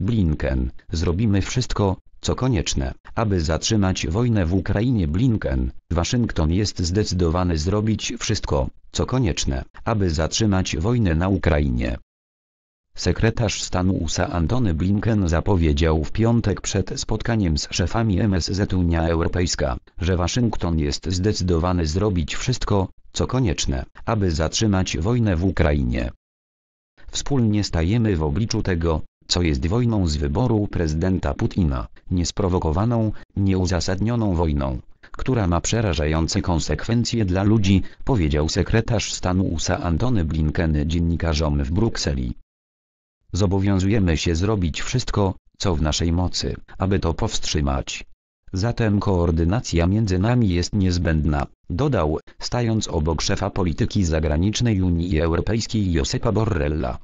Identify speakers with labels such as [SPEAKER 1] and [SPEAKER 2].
[SPEAKER 1] Blinken, zrobimy wszystko, co konieczne, aby zatrzymać wojnę w Ukrainie. Blinken, Waszyngton jest zdecydowany zrobić wszystko, co konieczne, aby zatrzymać wojnę na Ukrainie. Sekretarz stanu USA Antony Blinken zapowiedział w piątek przed spotkaniem z szefami MSZ Unia Europejska, że Waszyngton jest zdecydowany zrobić wszystko, co konieczne, aby zatrzymać wojnę w Ukrainie. Wspólnie stajemy w obliczu tego, co jest wojną z wyboru prezydenta Putina, niesprowokowaną, nieuzasadnioną wojną, która ma przerażające konsekwencje dla ludzi, powiedział sekretarz stanu USA Antony Blinken dziennikarzom w Brukseli. Zobowiązujemy się zrobić wszystko, co w naszej mocy, aby to powstrzymać. Zatem koordynacja między nami jest niezbędna, dodał, stając obok szefa polityki zagranicznej Unii Europejskiej Josepa Borrella.